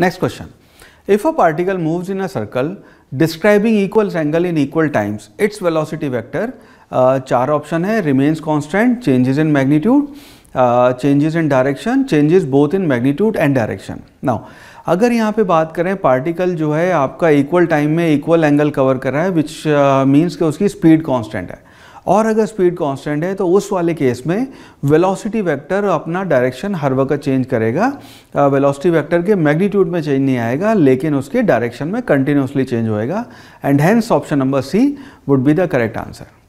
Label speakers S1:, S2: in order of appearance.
S1: next question if a particle moves in a circle describing equal angle in equal times its velocity vector चार option है remains constant changes in magnitude changes in direction changes both in magnitude and direction now अगर यहाँ पे बात करें particle जो है आपका इक्वल टाइम में इक्वल एंगल कवर कर रहा है विच मीन्स uh, कि उसकी स्पीड कांस्टेंट है और अगर स्पीड कांस्टेंट है तो उस वाले केस में वेलोसिटी वेक्टर अपना डायरेक्शन हर वक्त चेंज करेगा वेलोसिटी वेक्टर के मैग्नीट्यूड में चेंज नहीं आएगा लेकिन उसके डायरेक्शन में कंटिन्यूसली चेंज होएगा and hence option number C would be the correct answer